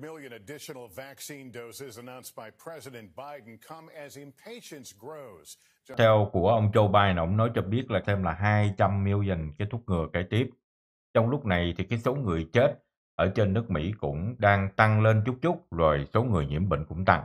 million additional vaccine doses announced by President Biden come as impatience grows. Theo của ông Joe Biden, ông nói cho biết là thêm là 200 million cái thuốc ngừa kế tiếp. Trong lúc này thì cái số người chết ở trên nước Mỹ cũng đang tăng lên chút chút rồi số người nhiễm bệnh cũng tăng.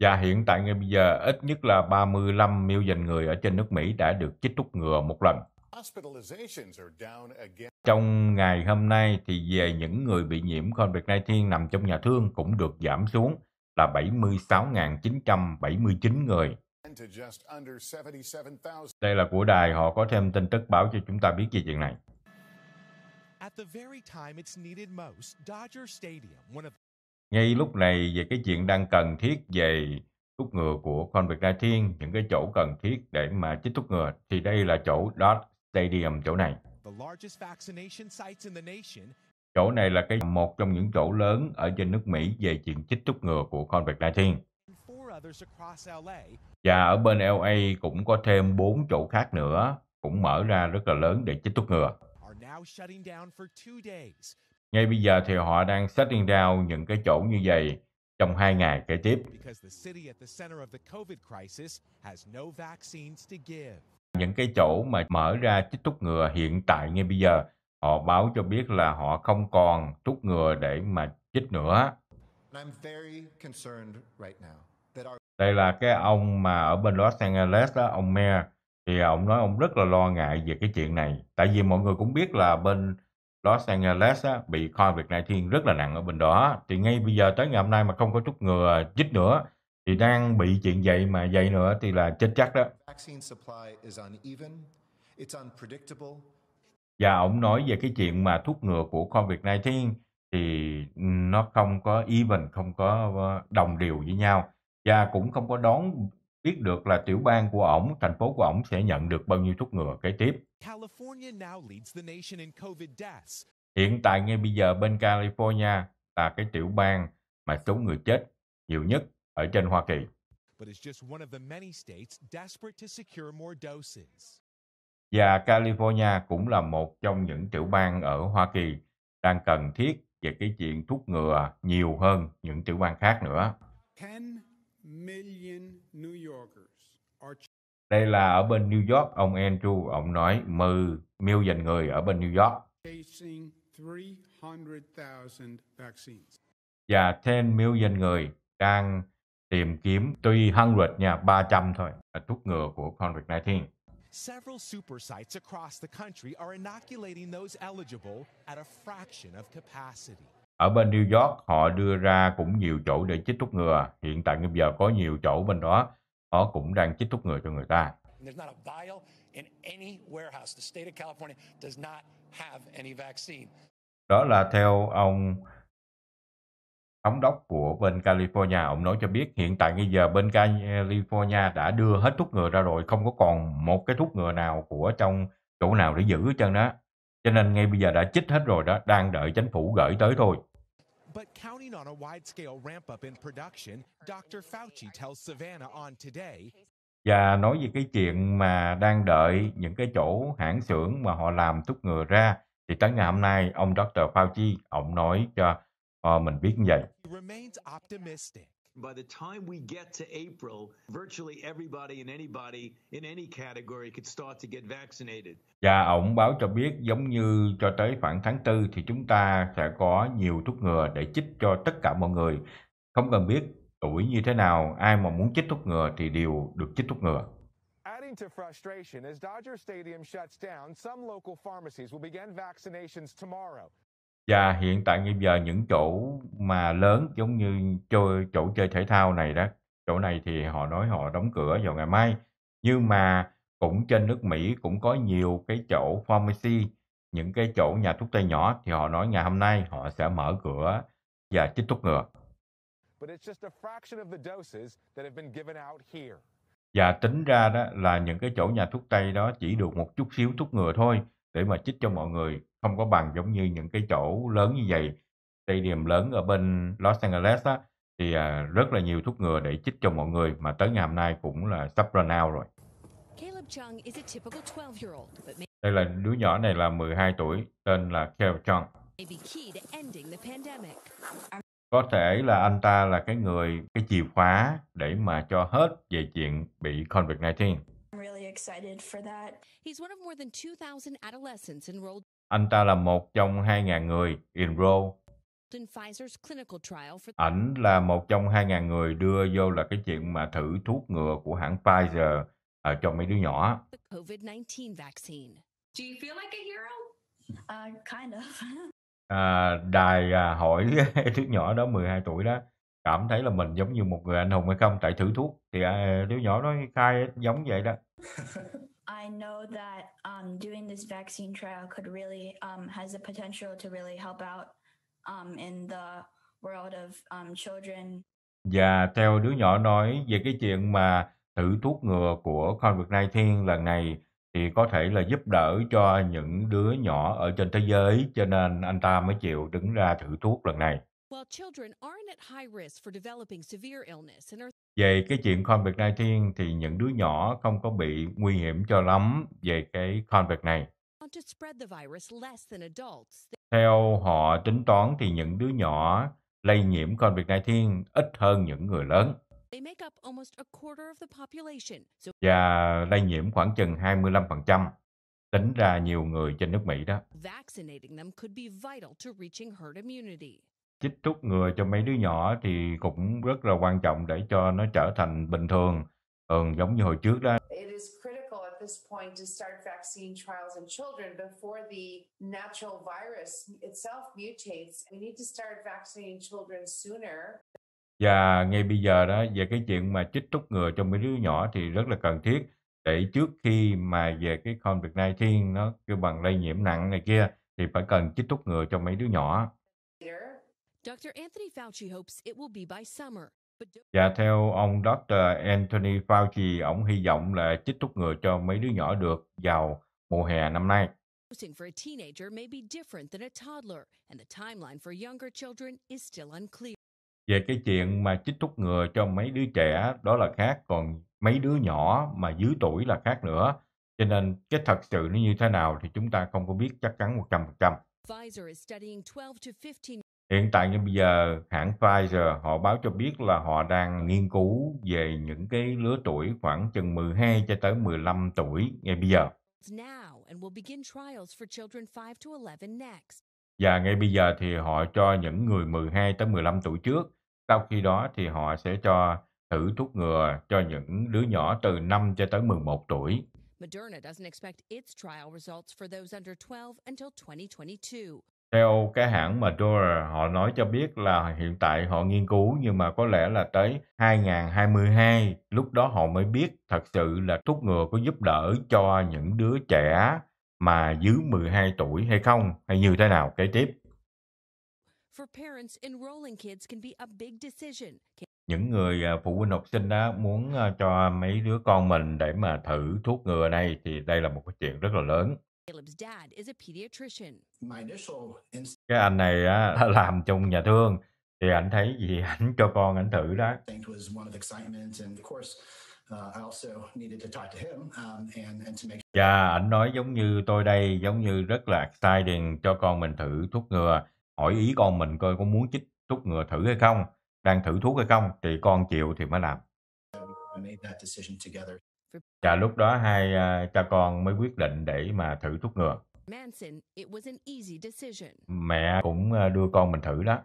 Và hiện tại ngay bây giờ ít nhất là 35 million người ở trên nước Mỹ đã được chích thuốc ngừa một lần. Trong ngày hôm nay thì về những người bị nhiễm COVID-19 nằm trong nhà thương cũng được giảm xuống là 76.979 người. Đây là của đài, họ có thêm tin tức báo cho chúng ta biết về chuyện này. Ngay lúc này về cái chuyện đang cần thiết về thuốc ngừa của COVID-19, những cái chỗ cần thiết để mà chích thuốc ngừa thì đây là chỗ Dodge Stadium chỗ này. Chỗ này là cái một trong những chỗ lớn ở trên nước Mỹ về chuyện chích thuốc ngừa của COVID-19. Và ở bên LA cũng có thêm bốn chỗ khác nữa, cũng mở ra rất là lớn để chích thuốc ngừa. Ngay bây giờ thì họ đang shutting down những cái chỗ như vậy trong hai ngày kế tiếp những cái chỗ mà mở ra chích thuốc ngừa hiện tại ngay bây giờ họ báo cho biết là họ không còn thuốc ngừa để mà chích nữa. Đây là cái ông mà ở bên Los Angeles đó, ông Mayor, thì ông nói ông rất là lo ngại về cái chuyện này. Tại vì mọi người cũng biết là bên Los Angeles á, bị coi việc này thiên rất là nặng ở bên đó. Thì ngay bây giờ tới ngày hôm nay mà không có thuốc ngừa chích nữa thì đang bị chuyện vậy mà vậy nữa thì là chết chắc đó. Và ông nói về cái chuyện mà thuốc ngừa của COVID-19 thì nó không có even, không có ờ, đồng đều với nhau. Và cũng không có đón biết được là tiểu bang của ổng, thành phố của ổng sẽ nhận được bao nhiêu thuốc ngừa kế tiếp. Hiện tại ngay bây giờ bên California là cái tiểu bang mà số người chết nhiều nhất ở trên Hoa Kỳ. Và California cũng là một trong những tiểu bang ở Hoa Kỳ đang cần thiết về cái chuyện thuốc ngừa nhiều hơn những tiểu bang khác nữa. Đây là ở bên New York, ông Andrew, ông nói 10 million người ở bên New York. Và 10 million người đang tìm kiếm tuy hơn rệt nha 300 thôi thuốc ngừa của COVID-19. Several super sites across the country are inoculating those eligible at a fraction of capacity. Ở bên New York họ đưa ra cũng nhiều chỗ để chích thuốc ngừa. Hiện tại bây giờ có nhiều chỗ bên đó họ cũng đang chích thuốc ngừa cho người ta. There's not a vial in any warehouse. The state of California does not have any vaccine. Đó là theo ông thống đốc của bên California ông nói cho biết hiện tại bây giờ bên California đã đưa hết thuốc ngừa ra rồi không có còn một cái thuốc ngừa nào của trong chỗ nào để giữ hết trơn đó cho nên ngay bây giờ đã chích hết rồi đó đang đợi chính phủ gửi tới thôi But counting on a wide-scale ramp-up in production, Dr. Fauci tells Savannah on today và nói về cái chuyện mà đang đợi những cái chỗ hãng xưởng mà họ làm thuốc ngừa ra thì tới ngày hôm nay ông Dr. Fauci ông nói cho Ờ, mình biết như vậy. By the time we get to April, virtually everybody and anybody in any category could start to get vaccinated. Và ông báo cho biết giống như cho tới khoảng tháng 4 thì chúng ta sẽ có nhiều thuốc ngừa để chích cho tất cả mọi người. Không cần biết tuổi như thế nào, ai mà muốn chích thuốc ngừa thì đều được chích thuốc ngừa. Adding to frustration, as Dodger Stadium shuts down, some local pharmacies will begin vaccinations tomorrow. Và hiện tại bây giờ những chỗ mà lớn giống như chơi chỗ chơi thể thao này đó, chỗ này thì họ nói họ đóng cửa vào ngày mai. Nhưng mà cũng trên nước Mỹ cũng có nhiều cái chỗ pharmacy, những cái chỗ nhà thuốc tây nhỏ thì họ nói ngày hôm nay họ sẽ mở cửa và chích thuốc ngừa. Và tính ra đó là những cái chỗ nhà thuốc tây đó chỉ được một chút xíu thuốc ngừa thôi để mà chích cho mọi người không có bằng giống như những cái chỗ lớn như vậy stadium lớn ở bên Los Angeles á thì à, rất là nhiều thuốc ngừa để chích cho mọi người mà tới ngày hôm nay cũng là sắp run out rồi. Đây là đứa nhỏ này là 12 tuổi, tên là Caleb Chung. Có thể là anh ta là cái người, cái chìa khóa để mà cho hết về chuyện bị COVID-19 excited for that. He's one of more than 2,000 adolescents enrolled. Anh ta là một trong 2.000 người enroll. Ảnh là một trong hai ngàn người đưa vô là cái chuyện mà thử thuốc ngừa của hãng Pfizer ở à, cho mấy đứa nhỏ. đài hỏi đứa nhỏ đó 12 tuổi đó cảm thấy là mình giống như một người anh hùng hay không tại thử thuốc thì à, đứa nhỏ nó khai giống vậy đó I know that um, doing this vaccine trial could really um, has the potential to really help out um, in the world of um, children. Và theo đứa nhỏ nói về cái chuyện mà thử thuốc ngừa của COVID-19 lần này thì có thể là giúp đỡ cho những đứa nhỏ ở trên thế giới cho nên anh ta mới chịu đứng ra thử thuốc lần này. While children aren't at high risk for developing severe illness and are về cái chuyện COVID-19 thì những đứa nhỏ không có bị nguy hiểm cho lắm về cái con này. Theo họ tính toán thì những đứa nhỏ lây nhiễm COVID-19 ít hơn những người lớn. Và lây nhiễm khoảng chừng 25%. Tính ra nhiều người trên nước Mỹ đó chích thuốc ngừa cho mấy đứa nhỏ thì cũng rất là quan trọng để cho nó trở thành bình thường ừ, giống như hồi trước đó Và ngay bây giờ đó về cái chuyện mà chích thuốc ngừa cho mấy đứa nhỏ thì rất là cần thiết để trước khi mà về cái COVID-19 nó kêu bằng lây nhiễm nặng này kia thì phải cần chích thuốc ngừa cho mấy đứa nhỏ. Dạ theo ông Dr. Anthony Fauci, ông hy vọng là chích thuốc ngừa cho mấy đứa nhỏ được vào mùa hè năm nay. Về cái chuyện mà chích thuốc ngừa cho mấy đứa trẻ đó là khác, còn mấy đứa nhỏ mà dưới tuổi là khác nữa. Cho nên cái thật sự nó như thế nào thì chúng ta không có biết chắc chắn 100%. Pfizer is studying 12 to 15 Hiện tại như bây giờ hãng Pfizer họ báo cho biết là họ đang nghiên cứu về những cái lứa tuổi khoảng chừng 12 cho tới 15 tuổi ngay bây giờ. Và ngay bây giờ thì họ cho những người 12 tới 15 tuổi trước. Sau khi đó thì họ sẽ cho thử thuốc ngừa cho những đứa nhỏ từ 5 cho tới 11 tuổi. Moderna doesn't expect its trial results for those under 12 until 2022. Theo cái hãng mà Dora họ nói cho biết là hiện tại họ nghiên cứu nhưng mà có lẽ là tới 2022, lúc đó họ mới biết thật sự là thuốc ngừa có giúp đỡ cho những đứa trẻ mà dưới 12 tuổi hay không, hay như thế nào kế tiếp. Những người à, phụ huynh học sinh đó muốn à, cho mấy đứa con mình để mà thử thuốc ngừa này thì đây là một cái chuyện rất là lớn cái anh này á, làm chung nhà thương thì anh thấy gì anh cho con anh thử đó và anh uh, um, dạ, nói giống như tôi đây giống như rất là exciting cho con mình thử thuốc ngừa hỏi ý con mình coi có muốn chích thuốc ngừa thử hay không đang thử thuốc hay không thì con chịu thì mới làm và lúc đó hai à, cha con mới quyết định để mà thử thuốc ngừa. Mẹ cũng à, đưa con mình thử đó.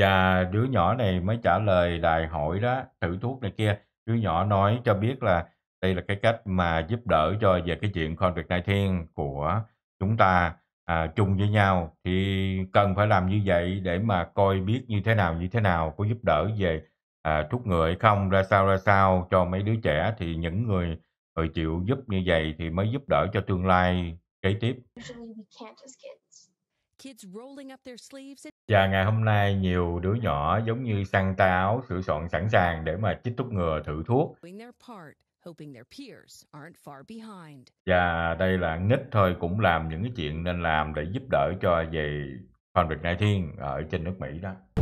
Và đứa nhỏ này mới trả lời đài hỏi đó, thử thuốc này kia. Đứa nhỏ nói cho biết là đây là cái cách mà giúp đỡ cho về cái chuyện COVID-19 của chúng ta à, chung với nhau thì cần phải làm như vậy để mà coi biết như thế nào như thế nào có giúp đỡ về à, thuốc ngựa hay không ra sao ra sao cho mấy đứa trẻ thì những người người chịu giúp như vậy thì mới giúp đỡ cho tương lai kế tiếp. Và ngày hôm nay nhiều đứa nhỏ giống như Santa áo sửa soạn sẵn sàng để mà chích thuốc ngừa thử thuốc và đây là nghịch thôi cũng làm những cái chuyện nên làm để giúp đỡ cho về fan Việt Nam Thiên ở trên nước Mỹ đó.